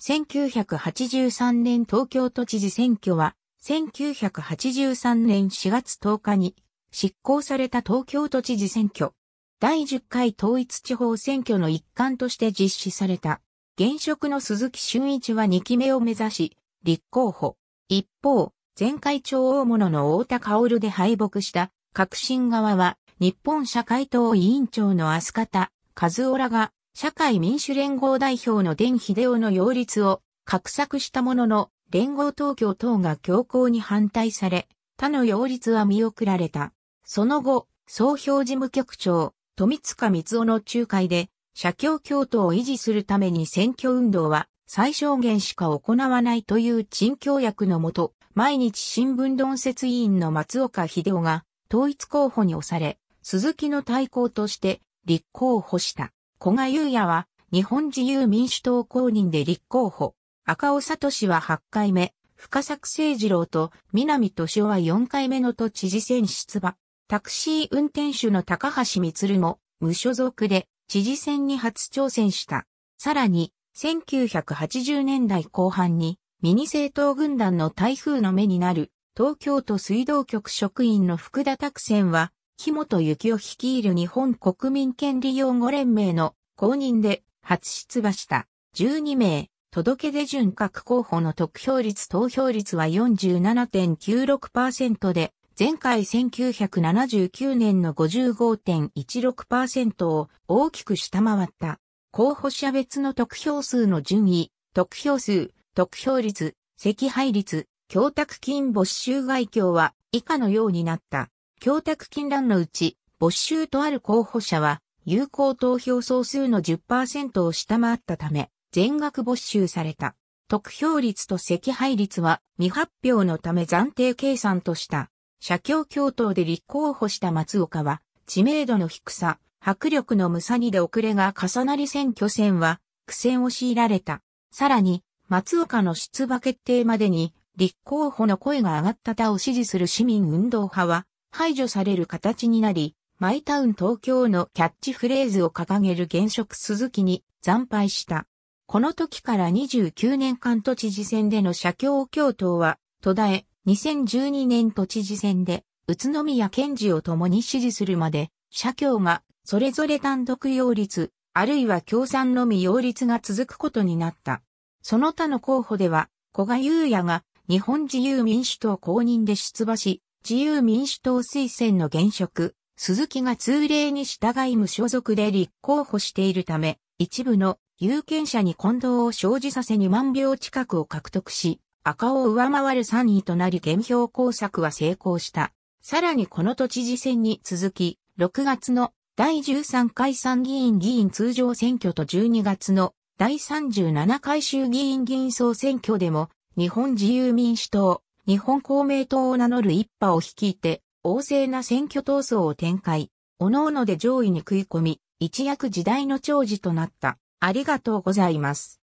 1983年東京都知事選挙は、1983年4月10日に執行された東京都知事選挙。第10回統一地方選挙の一環として実施された。現職の鈴木俊一は2期目を目指し、立候補。一方、前会長大物の太田薫で敗北した革新側は、日本社会党委員長の飛鳥田和夫らが社会民主連合代表の伝秀夫の擁立を画策したものの、連合東京等が強硬に反対され、他の擁立は見送られた。その後、総評事務局長、富塚光夫の仲介で、社協共闘を維持するために選挙運動は最小限しか行わないという陳協約のもと、毎日新聞論説委員の松岡秀夫が統一候補に押され、鈴木の対抗として立候補した。小賀優也は、日本自由民主党公認で立候補。赤尾聡は8回目、深作誠二郎と南敏夫は4回目の都知事選出馬。タクシー運転手の高橋光も無所属で知事選に初挑戦した。さらに、1980年代後半にミニ政党軍団の台風の目になる東京都水道局職員の福田拓選は木本幸夫率いる日本国民権利擁護連盟の公認で初出馬した12名、届け出順各候補の得票率投票率は47.96%で、前回1979年の55.16%を大きく下回った。候補者別の得票数の順位、得票数、得票率、赤配率、供託金没収外境は以下のようになった。供託金欄のうち、没収とある候補者は、有効投票総数の10%を下回ったため、全額没収された。得票率と赤配率は未発表のため暫定計算とした。社協共闘で立候補した松岡は、知名度の低さ、迫力の無さにで遅れが重なり選挙戦は、苦戦を強いられた。さらに、松岡の出馬決定までに、立候補の声が上がった他を支持する市民運動派は、排除される形になり、マイタウン東京のキャッチフレーズを掲げる現職鈴木に惨敗した。この時から29年間都知事選での社協共闘は途絶え、2012年都知事選で宇都宮県事を共に支持するまで、社協がそれぞれ単独擁立、あるいは共産のみ擁立が続くことになった。その他の候補では、古賀祐也が日本自由民主党公認で出馬し、自由民主党推薦の現職、鈴木が通例に従い無所属で立候補しているため、一部の有権者に混同を生じさせ2万票近くを獲得し、赤を上回る3位となり減票工作は成功した。さらにこの都知事選に続き、6月の第13回参議院議員通常選挙と12月の第37回衆議院議員総選挙でも、日本自由民主党、日本公明党を名乗る一派を率いて、旺盛な選挙闘争を展開、各々で上位に食い込み、一躍時代の長寿となった。ありがとうございます。